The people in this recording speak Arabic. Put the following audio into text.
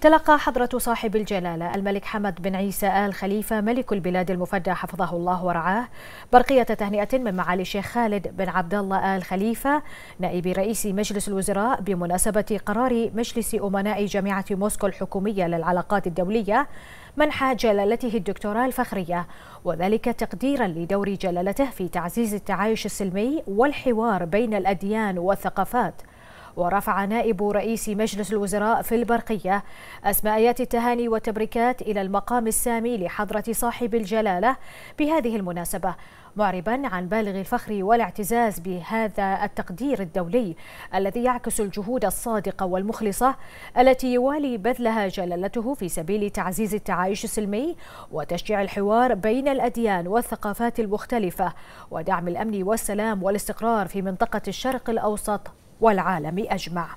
تلقى حضرة صاحب الجلالة الملك حمد بن عيسى آل خليفة ملك البلاد المفدى حفظه الله ورعاه برقية تهنئة من معالي الشيخ خالد بن عبد الله آل خليفة نائب رئيس مجلس الوزراء بمناسبة قرار مجلس أمناء جامعة موسكو الحكومية للعلاقات الدولية منح جلالته الدكتوراه الفخرية وذلك تقديرا لدور جلالته في تعزيز التعايش السلمي والحوار بين الأديان والثقافات ورفع نائب رئيس مجلس الوزراء في البرقية أسماء آيات التهاني والتبريكات إلى المقام السامي لحضرة صاحب الجلالة بهذه المناسبة معربا عن بالغ الفخر والاعتزاز بهذا التقدير الدولي الذي يعكس الجهود الصادقة والمخلصة التي يوالي بذلها جلالته في سبيل تعزيز التعايش السلمي وتشجيع الحوار بين الأديان والثقافات المختلفة ودعم الأمن والسلام والاستقرار في منطقة الشرق الأوسط والعالم أجمع